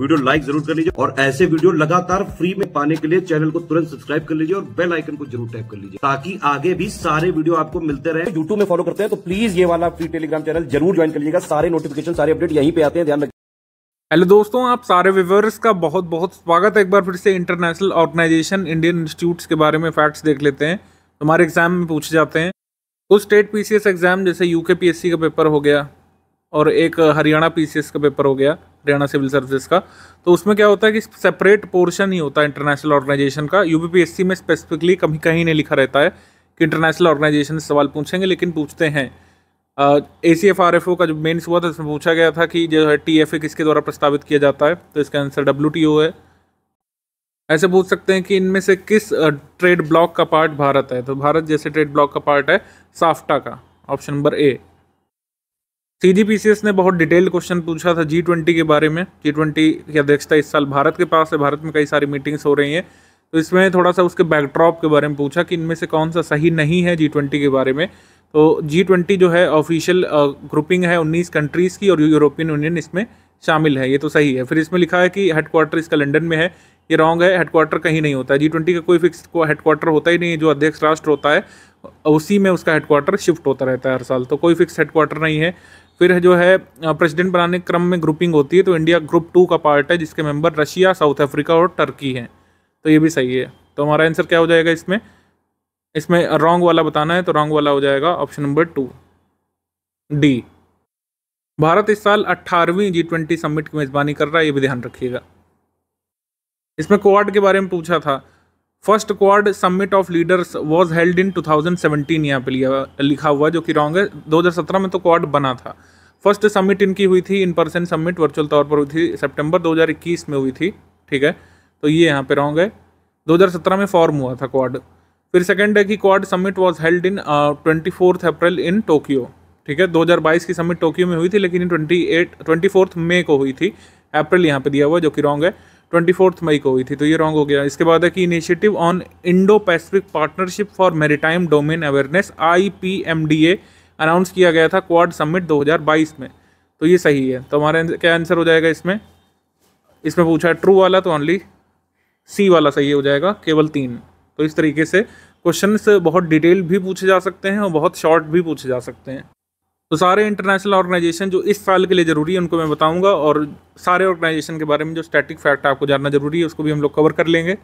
Video like जरूर कर लीजिए और ऐसे वीडियो लगातार फ्री में पाने के लिए चैनल को तुरंत सब्सक्राइब कर लीजिए और बेल आइकन को जरूर टैप कर लीजिए ताकि आगे भी सारे वीडियो आपको मिलते रहे यूट्यूब में फॉलो करते हैं तो प्लीज ये वाला फ्री टेलीग्राम चैनल जरूर ज्वाइन कर लीजिएगा सारे नोटिफिकेशन सारे अपडेट यहीं पे आते हैं ध्यान रखें हेलो दोस्तों आप सारे व्यूवर्स का बहुत बहुत स्वागत है एक बार फिर से इंटरनेशनल ऑर्गेनाइजेशन इंडियन इंस्टीट्यूट के बारे में फैक्ट्स देख लेते हैं हमारे एग्जाम में पूछे जाते हैं कुछ स्टेट पीसीएस एग्जाम जैसे यूके पीएससी का पेपर हो गया और एक हरियाणा पीसीएस का पेपर हो गया हरियाणा सिविल सर्विसेज का तो उसमें क्या होता है कि सेपरेट पोर्शन ही होता है इंटरनेशनल ऑर्गेनाइजेशन का यू में स्पेसिफिकली कभी कहीं नहीं लिखा रहता है कि इंटरनेशनल ऑर्गेनाइजेशन सवाल पूछेंगे लेकिन पूछते हैं A C F R F O का जो मेन्स हुआ था उसमें पूछा गया था कि जो है टी एफ ए किसके द्वारा प्रस्तावित किया जाता है तो इसका आंसर डब्ल्यू टी ओ है ऐसे पूछ सकते हैं कि इनमें से किस ट्रेड ब्लॉक का पार्ट भारत है तो भारत जैसे ट्रेड ब्लॉक का पार्ट है साफ्टा का ऑप्शन नंबर ए सीजीपीसीएस ने बहुत डिटेल क्वेश्चन पूछा था जी ट्वेंटी के बारे में जी ट्वेंटी की अध्यक्षता इस साल भारत के पास है भारत में कई सारी मीटिंग्स हो रही हैं तो इसमें थोड़ा सा उसके बैकड्रॉप के बारे में पूछा कि इनमें से कौन सा सही नहीं है जी ट्वेंटी के बारे में तो जी ट्वेंटी जो है ऑफिशियल ग्रुपिंग है उन्नीस कंट्रीज़ की और यूरोपियन यूनियन इसमें शामिल है ये तो सही है फिर इसमें लिखा है कि हेडक्वार्टर इसका लंदन में है ये रॉन्ग है हेडक्वार्टर कहीं नहीं होता है जी ट्वेंटी का कोई फिक्स को हेडक्वार्टर होता ही नहीं है जो अध्यक्ष राष्ट्र होता है उसी में उसका हेडक्वार्टर शिफ्ट होता रहता है हर साल तो कोई फिक्स हेडक्वार्टर नहीं है फिर जो है प्रेसिडेंट बनाने के क्रम में ग्रुपिंग होती है तो इंडिया ग्रुप टू का पार्ट है जिसके मेंबर रशिया साउथ अफ्रीका और टर्की हैं तो ये भी सही है तो हमारा आंसर क्या हो जाएगा इसमें इसमें रॉन्ग वाला बताना है तो रॉन्ग वाला हो जाएगा option number two D Bharat इस साल अट्ठारहवीं जी ट्वेंटी समिट की मेज़बानी कर रहा है ये भी ध्यान रखिएगा इसमें क्वाड के बारे में पूछा था first quad summit of leaders was held in 2017 यहाँ पे लिया लिखा हुआ जो कि रॉन्ग है 2017 में तो क्वाड बना था फर्स्ट समिट इनकी हुई थी इन पर्सन समिट वर्चुअल तौर पर हुई थी सितंबर 2021 में हुई थी ठीक है तो ये यहाँ पे रॉन्ग है 2017 में फॉर्म हुआ था क्वाड फिर सेकेंड है कि quad summit was held in twenty fourth April in Tokyo ठीक है 2022 की समिट टोक्यो में हुई थी लेकिन twenty eight twenty fourth May को हुई थी अप्रैल यहाँ पे दिया हुआ जो कि रॉन्ग है ट्वेंटी फोर्थ मई को हुई थी तो ये रॉन्ग हो गया इसके बाद है कि initiative on Indo Pacific partnership for maritime domain awareness I P M D A announce किया गया था क्वाड समिट 2022 में तो ये सही है तो हमारा क्या आंसर हो जाएगा इसमें इसमें पूछा है ट्रू वाला तो ऑनली सी वाला सही हो जाएगा केवल तीन तो इस तरीके से क्वेश्चन बहुत डिटेल भी पूछे जा सकते हैं और बहुत शॉर्ट भी पूछे जा सकते हैं तो सारे इंटरनेशनल ऑर्गेनाइजेशन जो इस साल के लिए ज़रूरी है उनको मैं बताऊंगा और सारे ऑर्गेनाइजेशन के बारे में जो स्टैटिक फैक्ट आपको जानना जरूरी है उसको भी हम लोग कवर कर लेंगे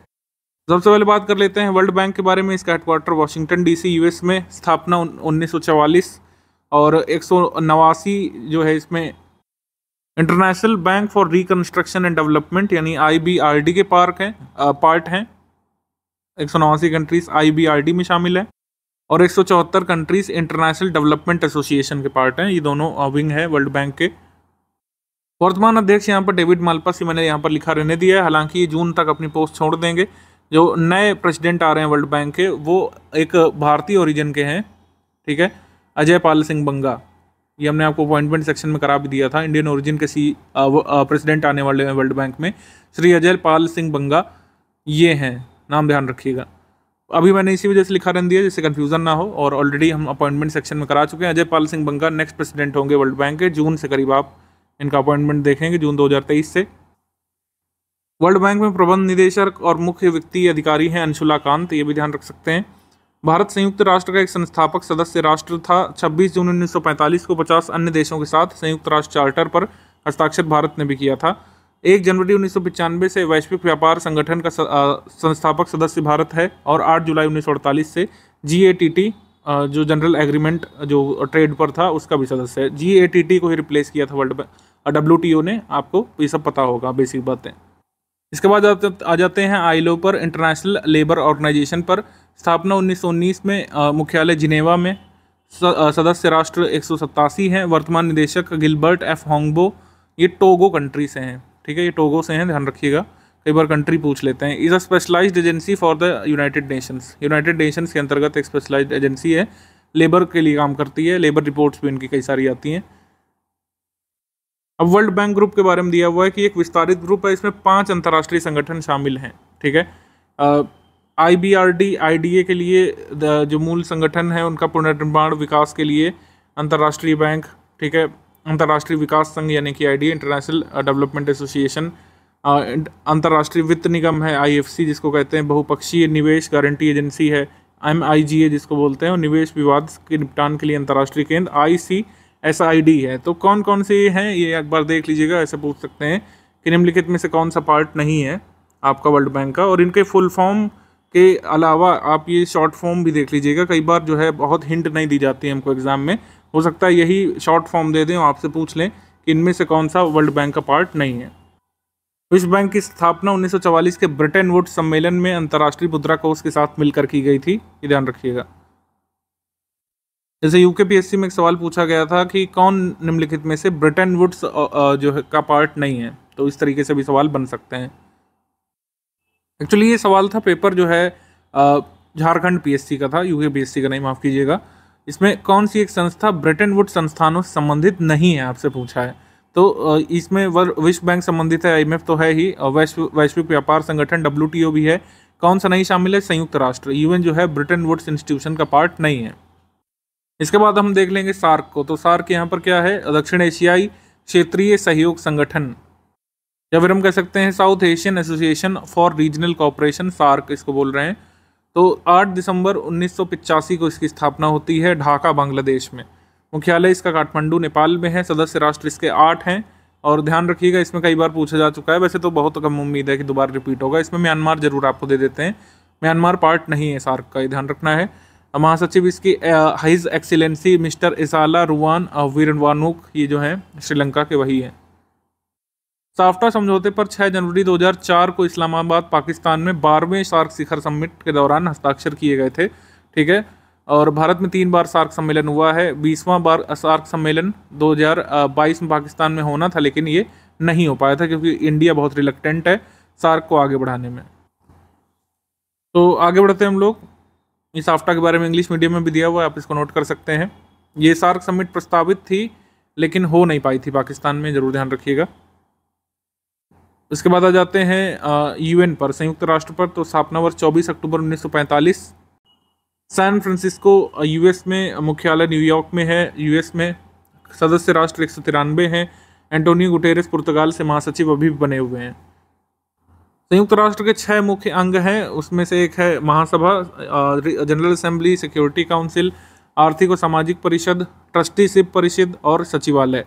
सबसे पहले बात कर लेते हैं वर्ल्ड बैंक के बारे में इसका हेडक्वार्टर वाशिंगटन डी सी में स्थापना उन्नीस और एक जो है इसमें international bank for reconstruction and development यानी आई के पार्क हैं पार्ट हैं एक कंट्रीज आई में शामिल है और एक कंट्रीज इंटरनेशनल डेवलपमेंट एसोसिएशन के पार्ट हैं ये दोनों विंग है वर्ल्ड बैंक के वर्तमान अध्यक्ष यहाँ पर डेविड मालपास ही मैंने यहाँ पर लिखा रहने दिया है हालांकि ये जून तक अपनी पोस्ट छोड़ देंगे जो नए प्रेसिडेंट आ रहे हैं वर्ल्ड बैंक के वो एक भारतीय ओरिजिन के हैं ठीक है अजय पाल सिंह बंगा ये हमने आपको अपॉइंटमेंट सेक्शन में करा भी दिया था इंडियन ओरिजिन के सी प्रेसिडेंट आने वाले हैं वर्ल्ड बैंक में श्री अजय पाल सिंह बंगा ये हैं नाम ध्यान रखिएगा अभी मैंने इसी वजह से लिखा रन दिया जिससे कन्फ्यूजन ना हो और ऑलरेडी हम अपॉइंटमेंट सेक्शन में करा चुके हैं अजय पाल सिंह बंगा नेक्स्ट प्रेसिडेंट होंगे वर्ल्ड बैंक के जून से करीब आप इनका अपॉइंटमेंट देखेंगे जून दो से वर्ल्ड बैंक में प्रबंध निदेशक और मुख्य वित्तीय अधिकारी हैं अंशुला कांत ये भी ध्यान रख सकते हैं भारत संयुक्त राष्ट्र का एक संस्थापक सदस्य राष्ट्र था 26 जून 1945 को 50 अन्य देशों के साथ संयुक्त राष्ट्र चार्टर पर हस्ताक्षर भारत ने भी किया था एक जनवरी उन्नीस से वैश्विक व्यापार संगठन का संस्थापक सदस्य भारत है और 8 जुलाई अड़तालीस से जी जो जनरल एग्रीमेंट जो ट्रेड पर था उसका भी सदस्य है जी को ही रिप्लेस किया था वर्ल्ड बैंक डब्ल्यू ने आपको ये सब पता होगा बेसिक बातें इसके बाद आ जाते हैं आईलो पर इंटरनेशनल लेबर ऑर्गेनाइजेशन पर स्थापना 1919 में मुख्यालय जिनेवा में सदस्य राष्ट्र एक हैं वर्तमान निदेशक गिलबर्ट एफ होंगबो ये टोगो कंट्री से हैं ठीक है ये टोगो से हैं ध्यान रखिएगा कई बार कंट्री पूछ लेते हैं is a specialised agency for the United Nations United Nations के अंतर्गत एक स्पेशलाइज्ड एजेंसी है लेबर के लिए काम करती है लेबर रिपोर्ट्स भी इनकी कई सारी आती हैं अब वर्ल्ड बैंक ग्रुप के बारे में दिया हुआ है कि एक विस्तारित ग्रुप है इसमें पांच अंतर्राष्ट्रीय संगठन शामिल हैं ठीक है I B R D I D A के लिए जो मूल संगठन है उनका पुनर्निर्माण विकास के लिए अंतर्राष्ट्रीय बैंक ठीक है अंतर्राष्ट्रीय विकास संघ यानी कि आईडी इंटरनेशनल डेवलपमेंट एसोसिएशन अंतर्राष्ट्रीय वित्त निगम है आईएफसी जिसको कहते हैं बहुपक्षीय निवेश गारंटी एजेंसी है एम जिसको बोलते हैं और निवेश विवाद के निपटान के लिए अंतर्राष्ट्रीय केंद्र आई सी एस आई डी है तो कौन कौन से हैं ये एक बार देख लीजिएगा ऐसे पूछ सकते हैं कि निम्नलिखित में से कौन सा पार्ट नहीं है आपका वर्ल्ड बैंक का और इनके फुल फॉर्म के अलावा आप ये शॉर्ट फॉर्म भी देख लीजिएगा कई बार जो है बहुत हिंट नहीं दी जाती है हमको एग्ज़ाम में हो सकता है यही शॉर्ट फॉर्म दे दें आपसे पूछ लें कि इनमें से कौन सा वर्ल्ड बैंक का पार्ट नहीं है विश्व बैंक की स्थापना 1944 के ब्रिटेन वुड सम्मेलन में अंतर्राष्ट्रीय मुद्रा कोष के साथ मिलकर की गई थी ये ध्यान रखिएगा जैसे यूके पी में एक सवाल पूछा गया था कि कौन निम्नलिखित में से ब्रिटेन वुड्स जो है का पार्ट नहीं है तो इस तरीके से भी सवाल बन सकते हैं एक्चुअली ये सवाल था पेपर जो है झारखंड पीएससी का था यूके पीएससी का नहीं माफ़ कीजिएगा इसमें कौन सी एक संस्था ब्रिटेन वुड संस्थानों से संबंधित नहीं है आपसे पूछा है तो इसमें विश्व बैंक संबंधित है आईएमएफ तो है ही वैश्व वैश्विक व्यापार संगठन डब्ल्यू भी है कौन सा नहीं शामिल है संयुक्त राष्ट्र यूएन जो है ब्रिटेन वुड्स इंस्टीट्यूशन का पार्ट नहीं है इसके बाद हम देख लेंगे सार्क को तो सार्क यहाँ पर क्या है दक्षिण एशियाई क्षेत्रीय सहयोग संगठन या फिर हम कह सकते हैं South Asian Association for Regional Cooperation SAARC इसको बोल रहे हैं तो 8 दिसंबर उन्नीस को इसकी स्थापना होती है ढाका बांग्लादेश में मुख्यालय इसका काठमांडू नेपाल में है सदस्य राष्ट्र इसके आठ हैं और ध्यान रखिएगा इसमें कई बार पूछा जा चुका है वैसे तो बहुत कम उम्मीद है कि दोबारा रिपीट होगा इसमें म्यांमार जरूर आपको दे देते हैं म्यांमार पार्ट नहीं है सार्क का ये ध्यान रखना है महासचिव इसकी His Excellency Mr Esala Ruwan वीरवानुक ये जो हैं श्रीलंका के वही हैं साफ्टा समझौते पर 6 जनवरी 2004 को इस्लामाबाद पाकिस्तान में बारहवें सार्क शिखर सम्मिट के दौरान हस्ताक्षर किए गए थे ठीक है और भारत में तीन बार सार्क सम्मेलन हुआ है बीसवां बार सार्क सम्मेलन 2022 में पाकिस्तान में होना था लेकिन ये नहीं हो पाया था क्योंकि इंडिया बहुत रिलक्टेंट है सार्क को आगे बढ़ाने में तो आगे बढ़ते हैं हम लोग इस आफ्टा के बारे में इंग्लिश मीडियम में भी दिया हुआ है आप इसको नोट कर सकते हैं ये सार्क समिट प्रस्तावित थी लेकिन हो नहीं पाई थी पाकिस्तान में ज़रूर ध्यान रखिएगा उसके बाद आ जाते हैं यूएन पर संयुक्त राष्ट्र पर तो स्थापना वर्ष 24 अक्टूबर 1945 सैन फ्रांसिस्को यूएस में मुख्यालय न्यूयॉर्क में है यूएस में सदस्य राष्ट्र एक सौ तिरानवे हैं एंटोनियो गुटेरस पुर्तगाल से महासचिव अभी बने हुए हैं संयुक्त राष्ट्र के छह मुख्य अंग हैं उसमें से एक है महासभा जनरल असेंबली सिक्योरिटी काउंसिल आर्थिक और सामाजिक परिषद ट्रस्टीशिप परिषद और सचिवालय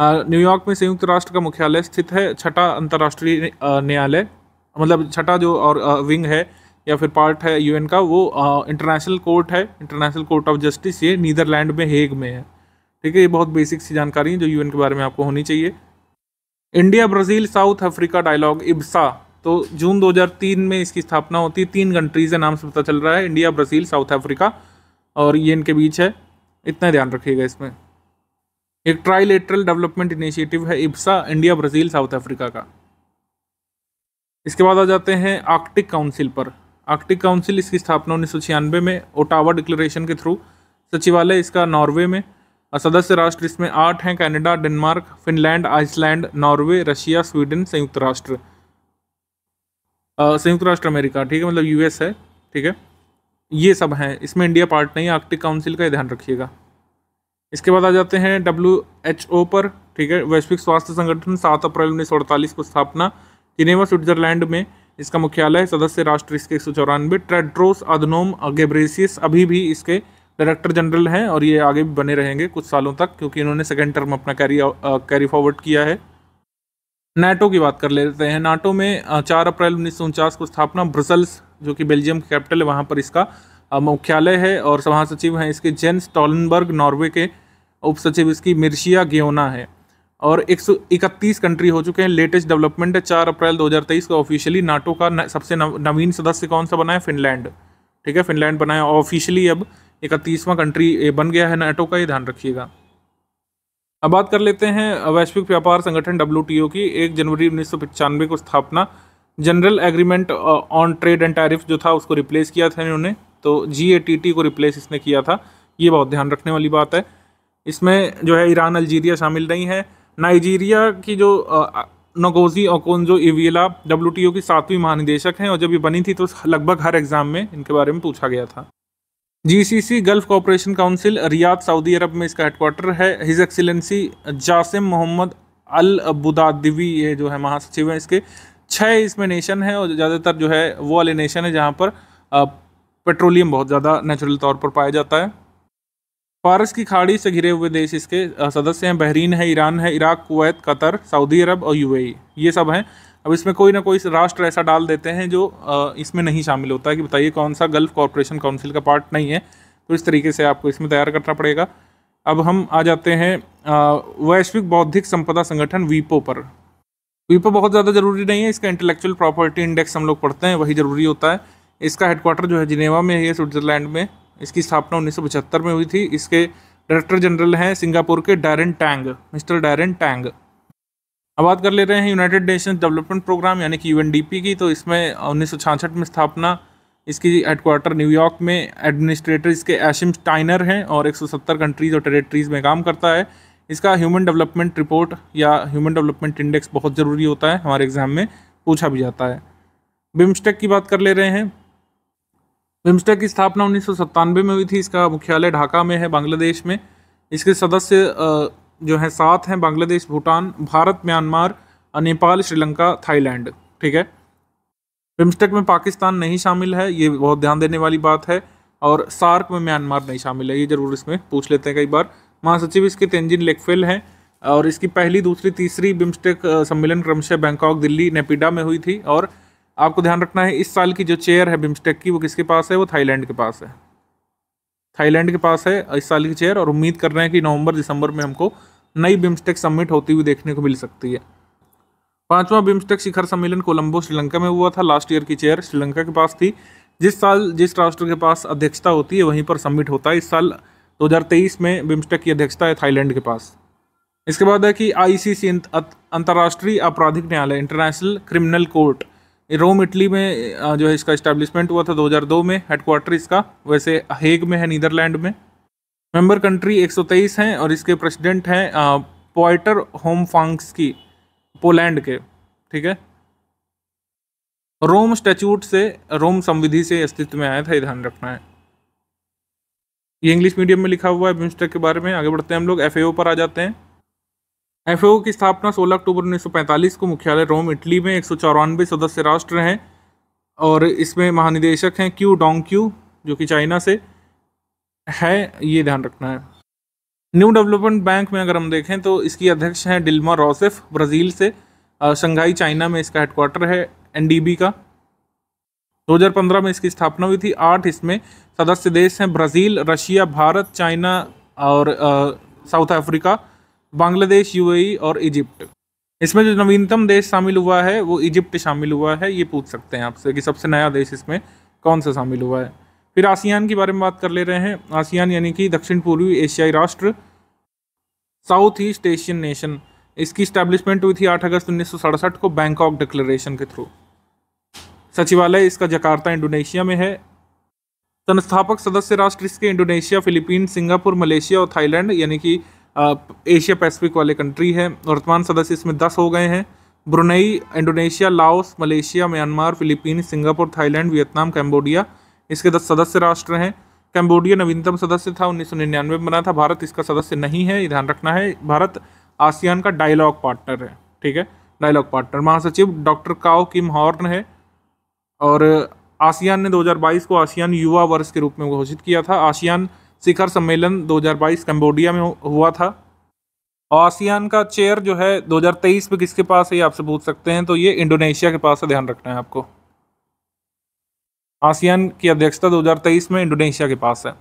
न्यूयॉर्क में संयुक्त राष्ट्र का मुख्यालय स्थित है छठा अंतर्राष्ट्रीय न्यायालय मतलब छठा जो और विंग है या फिर पार्ट है यूएन का वो इंटरनेशनल कोर्ट है इंटरनेशनल कोर्ट ऑफ जस्टिस ये नीदरलैंड में हेग में है ठीक है ये बहुत बेसिक सी जानकारी है जो यूएन के बारे में आपको होनी चाहिए India Brazil South Africa dialogue IBSA तो जून 2003 में इसकी स्थापना होती है तीन कंट्रीज़ है नाम से पता चल रहा है इंडिया ब्राज़ील साउथ अफ्रीका और ये इनके बीच है इतना ध्यान रखिएगा इसमें एक ट्राइलेटरल डेवलपमेंट इनिशिएटिव है IBSA India Brazil South Africa का इसके बाद आ जाते हैं आर्कटिक काउंसिल पर आर्कटिक काउंसिल इसकी स्थापना उन्नीस में ओटावा डिक्लेरेशन के थ्रू सचिवालय इसका नॉर्वे में सदस्य राष्ट्र इसमें आठ हैं Canada Denmark Finland Iceland Norway Russia Sweden संयुक्त राष्ट्र संयुक्त राष्ट्र अमेरिका ठीक है मतलब यूएस है ठीक है ये सब हैं इसमें इंडिया पार्ट नहीं आर्कटिक काउंसिल का ध्यान रखिएगा इसके बाद आ जाते हैं डब्ल्यू एच ओ पर ठीक है वैश्विक स्वास्थ्य संगठन सात अप्रैल उन्नीस सौ अड़तालीस को स्थापना जिनेवा स्विट्जरलैंड में इसका मुख्यालय सदस्य राष्ट्र इसके एक सौ चौरानवे ट्रेड्रोस अधनोम अगेब्रेसियस अभी भी इसके डायरेक्टर जनरल हैं और ये आगे भी बने रहेंगे कुछ सालों तक क्योंकि इन्होंने सेकेंड टर्म अपना कैरी कैरी फॉरवर्ड किया है नाटो की बात कर लेते हैं नाटो में चार अप्रैल उन्नीस को स्थापना ब्रसल्स जो कि बेल्जियम की कैपिटल है वहाँ पर इसका मुख्यालय है और सचिव हैं इसके जेन स्टॉलनबर्ग नॉर्वे के उप सचिव इसकी मिर्शिया गियोना है और एक कंट्री हो चुके हैं लेटेस्ट डेवलपमेंट है चार अप्रैल 2023 का ऑफिशियली नाटो का न, सबसे नवीन सदस्य कौन सा बना है फिनलैंड ठीक है फिनलैंड बनाया ऑफिशियली अब इकतीसवां कंट्री बन गया है नाटो का ये ध्यान रखिएगा अब बात कर लेते हैं वैश्विक व्यापार संगठन डब्ल्यू की एक जनवरी उन्नीस को स्थापना General Agreement on Trade and Tariff जो था उसको रिप्लेस किया था इन्होंने तो जी को रिप्लेस इसने किया था ये बहुत ध्यान रखने वाली बात है इसमें जो है ईरान अल्जीरिया शामिल नहीं है नाइजीरिया की जो नगोजी ओकोनजो इवेला डब्ल्यू की सातवीं महानिदेशक हैं और जब ये बनी थी तो लगभग हर एग्ज़ाम में इनके बारे में पूछा गया था GCC Gulf Cooperation Council Riyadh सऊदी अरब में इसका हेडक्वार्टर है his Excellency Jasem Mohammed Al Budaiwi ये जो है महासचिव हैं इसके छः इसमें नेशन है और ज़्यादातर जो है वो वाले नेशन है जहाँ पर पेट्रोलियम बहुत ज़्यादा नेचुरल तौर पर पाया जाता है फारस की खाड़ी से घिरे हुए देश इसके सदस्य हैं बहरीन है ईरान है इराक कुवैत कतर सऊदी अरब और यूएई ये सब हैं अब इसमें कोई ना कोई राष्ट्र ऐसा डाल देते हैं जो इसमें नहीं शामिल होता है कि बताइए कौन सा गल्फ कॉरपोरेशन काउंसिल का पार्ट नहीं है तो इस तरीके से आपको इसमें तैयार करना पड़ेगा अब हम आ जाते हैं वैश्विक बौद्धिक संपदा संगठन वीपो पर वीपो बहुत ज़्यादा ज़रूरी नहीं है इसका इंटेलेक्चुअल प्रॉपर्टी इंडेक्स हम लोग पढ़ते हैं वही ज़रूरी होता है इसका हेडक्वार्टर जो है जिनेवा में है स्विट्ज़रलैंड में इसकी स्थापना उन्नीस में हुई थी इसके डायरेक्टर जनरल हैं सिंगापुर के Daren Tang Mr Daren Tang अब बात कर ले रहे हैं यूनाइटेड नेशन डेवलपमेंट प्रोग्राम यानी कि यूएनडीपी की तो इसमें उन्नीस में स्थापना इसकी हेडक्वार्टर न्यूयॉर्क में एडमिनिस्ट्रेटर इसके एशिम स्टाइनर हैं और 170 कंट्रीज और टेरेटरीज में काम करता है इसका ह्यूमन डेवलपमेंट रिपोर्ट या ह्यूमन डेवलपमेंट इंडेक्स बहुत ज़रूरी होता है हमारे एग्ज़ाम में पूछा भी जाता है बिम्स्टेक की बात कर ले रहे हैं बिम्स्टेक की स्थापना उन्नीस में हुई थी इसका मुख्यालय ढाका में है बांग्लादेश में इसके सदस्य जो है सात हैं बांग्लादेश भूटान भारत म्यांमार नेपाल श्रीलंका थाईलैंड ठीक है बिम्स्टेक में पाकिस्तान नहीं शामिल है ये बहुत ध्यान देने वाली बात है और सार्क में म्यांमार नहीं शामिल है ये जरूर इसमें पूछ लेते हैं कई बार महासचिव इसके तेंजिन लेकफेल हैं और इसकी पहली दूसरी तीसरी बिम्स्टेक सम्मेलन क्रमशः बैंकॉक दिल्ली नेपिडा में हुई थी और आपको ध्यान रखना है इस साल की जो चेयर है बिम्स्टेक की वो किसके पास है वो थाईलैंड के पास है थाईलैंड के पास है इस साल की चेयर और उम्मीद कर रहे हैं कि नवंबर दिसंबर में हमको नई बिम्स्टेक सम्मिट होती हुई देखने को मिल सकती है पांचवा बिम्स्टेक शिखर सम्मेलन कोलंबो श्रीलंका में हुआ था लास्ट ईयर की चेयर श्रीलंका के पास थी जिस साल जिस राष्ट्र के पास अध्यक्षता होती है वहीं पर सम्मिट होता है इस साल दो में बिम्स्टेक की अध्यक्षता है थाईलैंड के पास इसके बाद है कि आई सी अंतर्राष्ट्रीय आपराधिक न्यायालय International Criminal Court Rome Italy में जो है इसका इस्टेब्लिशमेंट हुआ था 2002 में हेडक्वार्टर इसका वैसे हेग में है नीदरलैंड में मेंबर कंट्री 123 हैं और इसके प्रेसिडेंट हैं पॉइटर फांग्स की पोलैंड के ठीक है रोम स्टैचूट से रोम संविधि से अस्तित्व में आया था ये ध्यान रखना है ये इंग्लिश मीडियम में लिखा हुआ है बिमस्टेक के बारे में आगे बढ़ते हैं हम लोग एफ पर आ जाते हैं एफओ की स्थापना 16 अक्टूबर 1945 को मुख्यालय रोम इटली में एक सदस्य राष्ट्र हैं और इसमें महानिदेशक हैं क्यू डोंग क्यू जो कि चाइना से है ये ध्यान रखना है न्यू डेवलपमेंट बैंक में अगर हम देखें तो इसकी अध्यक्ष हैं डिल्मा रोसेफ ब्राज़ील से शंघाई चाइना में इसका हेडक्वार्टर है एन का 2015 में इसकी स्थापना हुई थी आठ इसमें सदस्य देश हैं ब्राज़ील रशिया भारत चाइना और साउथ अफ्रीका बांग्लादेश यूएई और इजिप्ट इसमें जो नवीनतम देश शामिल हुआ है वो इजिप्ट शामिल हुआ है ये पूछ सकते हैं आपसे कि सबसे नया देश इसमें कौन सा शामिल हुआ है फिर आसियान के बारे में बात कर ले रहे हैं आसियान यानी कि दक्षिण पूर्वी एशियाई राष्ट्र साउथ ईस्ट एशियन नेशन इसकी स्टैब्लिशमेंट हुई थी 8 अगस्त उन्नीस को बैंकॉक डिक्लेरेशन के थ्रू सचिवालय इसका जकार्ता इंडोनेशिया में है संस्थापक सदस्य राष्ट्र इसके इंडोनेशिया फिलीपीन सिंगापुर मलेशिया और थाईलैंड यानी कि एशिया पैसिफिक वाले कंट्री है वर्तमान सदस्य इसमें दस हो गए हैं Brunei Indonesia Laos Malaysia Myanmar Philippines Singapore Thailand Vietnam Cambodia इसके दस सदस्य राष्ट्र हैं कैम्बोडिया नवीनतम सदस्य था उन्नीस में बना था भारत इसका सदस्य नहीं है ये ध्यान रखना है भारत आसियान का डायलॉग पार्टनर है ठीक है डायलॉग पार्टनर महासचिव डॉक्टर काओ किम हॉर्न है और आसियान ने 2022 को आसियान युवा वर्ष के रूप में घोषित किया था आसियान शिखर सम्मेलन 2022 कंबोडिया में हुआ था आसियान का चेयर जो है 2023 में किसके पास है ये आपसे पूछ सकते हैं तो ये इंडोनेशिया के पास है ध्यान रखना है आपको आसियान की अध्यक्षता 2023 में इंडोनेशिया के पास है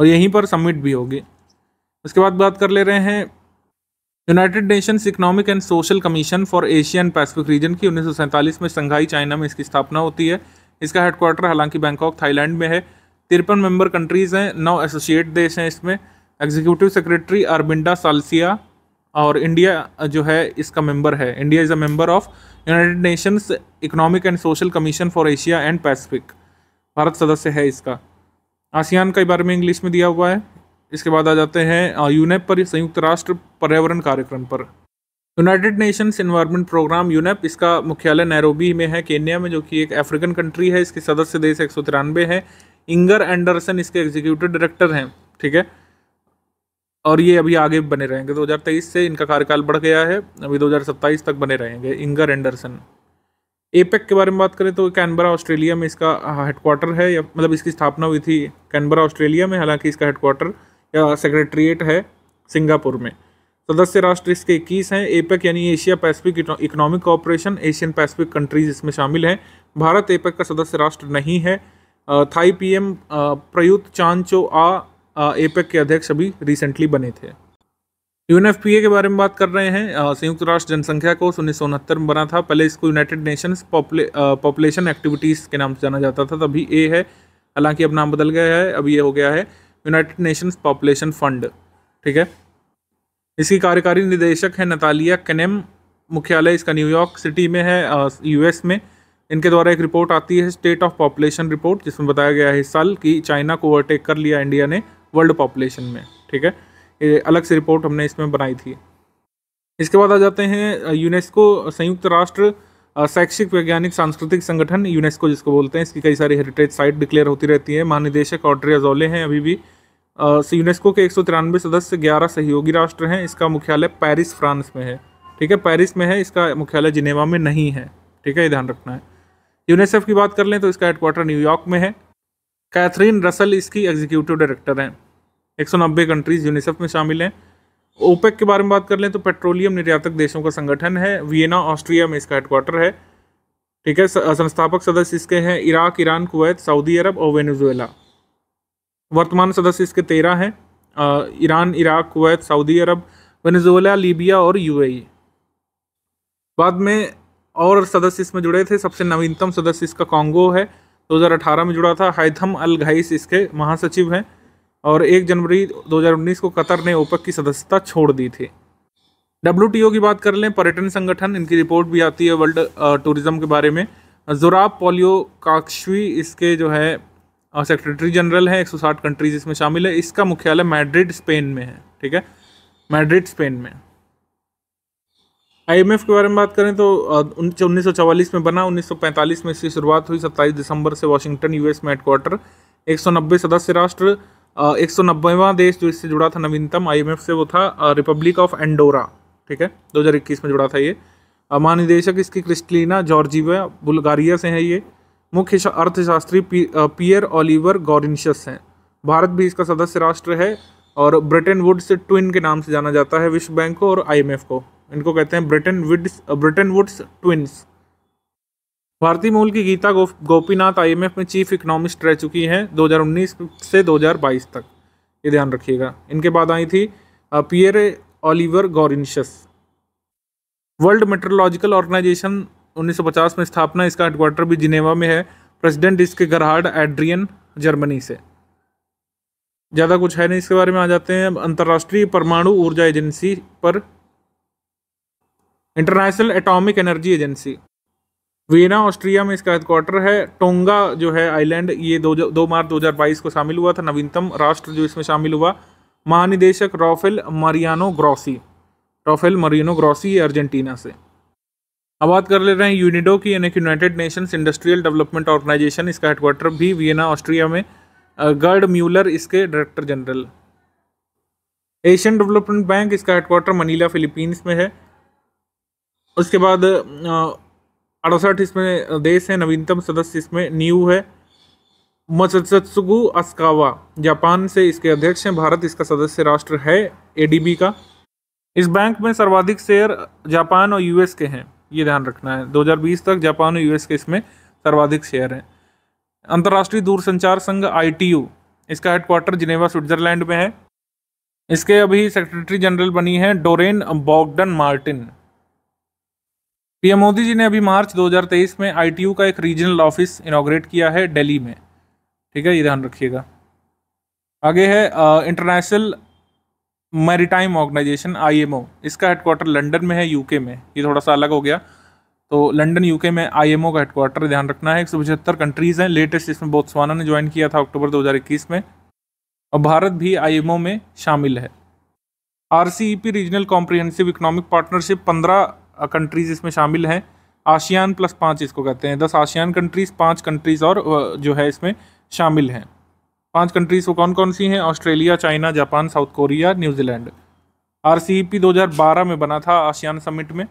और यहीं पर समिट भी होगी उसके बाद बात कर ले रहे हैं United Nations Economic and Social Commission for Asian Pacific Region की उन्नीस में संघाई चाइना में इसकी स्थापना होती है इसका हेडक्वार्टर हालांकि बैंकॉक थाईलैंड में है तिरपन मेंबर कंट्रीज़ हैं नौ एसोसिएट देश हैं इसमें एग्जीक्यूटिव सेक्रेटरी अरबिंडा सालसिया और इंडिया जो है इसका मेंबर है India is a member of United Nations Economic and Social Commission for Asia and Pacific Bharat सदस्य है इसका आसियान का बारे में इंग्लिश में दिया हुआ है इसके बाद आ जाते हैं यूनेप पर संयुक्त राष्ट्र पर्यावरण कार्यक्रम पर United Nations Environment Programme UNEP इसका मुख्यालय नैरोबी में है केन्या में जो कि एक अफ्रीकन कंट्री है इसके सदस्य देश एक सौ तिरानवे है इंगर एंडरसन इसके एग्जीक्यूटिव डायरेक्टर हैं ठीक है और ये अभी आगे बने रहेंगे 2023 से इनका कार्यकाल बढ़ गया है अभी 2027 तक बने रहेंगे इंगर एंडरसन एपेक के बारे में बात करें तो कैनबरा ऑस्ट्रेलिया में इसका हेडक्वार्टर है या मतलब इसकी स्थापना हुई थी कैनबरा ऑस्ट्रेलिया में हालांकि इसका हेडक्वार्टर या सेक्रेटरीट है सिंगापुर में सदस्य राष्ट्र इसके इक्कीस हैं एपेक यानी Asia Pacific Economic Cooperation Asian Pacific countries इसमें शामिल हैं भारत एपेक का सदस्य राष्ट्र नहीं है थाई पीएम प्रयुत चांचो आ एपेक के अध्यक्ष अभी रिसेंटली बने थे यूएनएफपीए के बारे में बात कर रहे हैं संयुक्त राष्ट्र जनसंख्या को उन्नीस सौ उनहत्तर में बना था पहले इसको यूनाइटेड नेशंस पॉपुलेशन एक्टिविटीज़ के नाम से जाना जाता था तभी ए है हालांकि अब नाम बदल गया है अब ये हो गया है यूनाइटेड नेशंस पॉपुलेशन फंड ठीक है इसकी कार्यकारी निदेशक है नतालिया कनेम मुख्यालय इसका न्यूयॉर्क सिटी में है यूएस में इनके द्वारा एक रिपोर्ट आती है स्टेट ऑफ पॉपुलेशन रिपोर्ट जिसमें बताया गया है इस साल कि चाइना को ओवरटेक कर लिया इंडिया ने वर्ल्ड पॉपुलेशन में ठीक है ये अलग से रिपोर्ट हमने इसमें बनाई थी इसके बाद आ जाते हैं यूनेस्को संयुक्त राष्ट्र शैक्षिक वैज्ञानिक सांस्कृतिक संगठन यूनेस्को जिसको बोलते हैं इसकी कई सारी हेरिटेज साइट डिक्लेयर होती रहती है महानिदेशक ऑड्रे अजोले हैं अभी भी यूनेस्को के एक सदस्य ग्यारह सहयोगी राष्ट्र हैं इसका मुख्यालय पेरिस फ्रांस में है ठीक है पेरिस में है इसका मुख्यालय जिनेवा में नहीं है ठीक है ये ध्यान रखना है यूनिसेफ की बात कर लें तो इसका हेडक्वार्टर न्यूयॉर्क में है कैथरीन रसल इसकी एग्जीक्यूटिव डायरेक्टर हैं एक कंट्रीज़ यूनिसेफ में शामिल हैं ओपेक के बारे में बात कर लें तो पेट्रोलियम निर्यातक देशों का संगठन है वियना ऑस्ट्रिया में इसका हेडक्वार्टर है ठीक है संस्थापक सदस्य इसके हैं इराक ईरान कुवैत सऊदी अरब और वेनेजुएला वर्तमान सदस्य इसके तेरह हैं ईरान इराक कुवैत सऊदी अरब वेनेजुएला लीबिया और यूएई e। बाद में और सदस्य इसमें जुड़े थे सबसे नवीनतम सदस्य इसका कांगो है 2018 में जुड़ा था हैथम अल घाइस इसके महासचिव हैं और 1 जनवरी 2019 को कतर ने ओपक की सदस्यता छोड़ दी थी डब्ल्यू की बात कर लें पर्यटन संगठन इनकी रिपोर्ट भी आती है वर्ल्ड टूरिज़्म के बारे में जोराब पोलियो काक्शवी इसके जो है सेक्रेटरी जनरल हैं 160 कंट्रीज़ इसमें शामिल है इसका मुख्यालय मैड्रिड स्पेन में है ठीक है मैड्रिड स्पेन में आईएमएफ के बारे में बात करें तो उन्नीस में बना 1945 में इसकी शुरुआत हुई 27 दिसंबर से वाशिंगटन यूएस में हेडक्वार्टर 190 सदस्य राष्ट्र एक सौ नब्बेवा देश जो इससे जुड़ा था नवीनतम आईएमएफ से वो था रिपब्लिक ऑफ एंडोरा ठीक है 2021 में जुड़ा था ये महानिदेशक इसकी क्रिस्टलिना जॉर्जीवा बुल्गारिया से है ये मुख्य अर्थशास्त्री पी, पियर ऑलिवर गॉरिनशस हैं भारत भी इसका सदस्य राष्ट्र है और ब्रिटेन वुड से ट्विन के नाम से जाना जाता है विश्व बैंक को और आई को इनको कहते हैं Bretton Woods Bretton Woods twins भारतीय मूल की गीता गो, गोपीनाथ आईएमएफ में चीफ इकोनॉमिस्ट रह चुकी हैं 2019 से 2022 तक ये ध्यान रखिएगा इनके बाद आई थी Pierre Olivier Gourinchas World Meteorological Organization 1950 में स्थापना इसका हेडक्वार्टर भी जिनेवा में है प्रेसिडेंट इसके गरहाड एड्रियन जर्मनी से ज़्यादा कुछ है नहीं इसके बारे में आ जाते हैं अंतर्राष्ट्रीय परमाणु ऊर्जा एजेंसी पर International Atomic Energy Agency Vienna Austria में इसका हेडक्वार्टर है टोंगा जो है आइलैंड ये दो दो मार्च 2022 को शामिल हुआ था नवीनतम राष्ट्र जो इसमें शामिल हुआ महानिदेशक Rafael Mariano Grossi Rafael Mariano Grossi Argentina से अब बात कर ले रहे हैं यूनिडो की यानी कि United Nations Industrial Development Organization इसका हेडक्वार्टर भी वियना ऑस्ट्रिया में गर्ड म्यूलर इसके director general Asian Development Bank इसका हेडक्वार्टर मनीला फिलीपींस में है उसके बाद अड़सठ इसमें देश है नवीनतम सदस्य इसमें न्यू है मसत्सुगु अस्कावा जापान से इसके अध्यक्ष हैं भारत इसका सदस्य राष्ट्र है एडीबी का इस बैंक में सर्वाधिक शेयर जापान और यूएस के हैं ये ध्यान रखना है 2020 तक जापान और यूएस के इसमें सर्वाधिक शेयर हैं अंतर्राष्ट्रीय दूरसंचार संघ आई इसका हेडक्वार्टर जिनेवा स्विट्जरलैंड में है इसके अभी सेक्रेटरी जनरल बनी है Doreen Bogdan Martin PM Modi ji ने अभी मार्च 2023 में आईटीयू का एक रीजनल ऑफिस इनाग्रेट किया है दिल्ली में ठीक है ये ध्यान रखिएगा आगे है इंटरनेशनल मैरीटाइम ऑर्गेनाइजेशन आईएमओ इसका हेडक्वार्टर लंदन में है यूके में ये थोड़ा सा अलग हो गया तो लंदन यूके में आईएमओ का हेडक्वार्टर ध्यान रखना है एक कंट्रीज़ हैं लेटेस्ट इसमें बोत्सवाना ने ज्वाइन किया था अक्टूबर दो में और भारत भी आई में शामिल है R Regional Comprehensive Economic Partnership पंद्रह कंट्रीज इसमें शामिल हैं आसियान प्लस पाँच इसको कहते हैं दस आसियान कंट्रीज पाँच कंट्रीज़ और जो है इसमें शामिल हैं पांच कंट्रीज़ वो कौन कौन सी हैं Australia China Japan South Korea New Zealand R C P दो हज़ार बारह में बना था आसियान समिट में